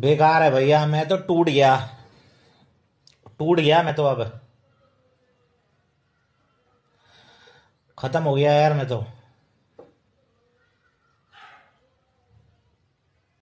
बेकार है भैया मैं तो टूट गया टूट गया मैं तो अब खत्म हो गया यार मैं तो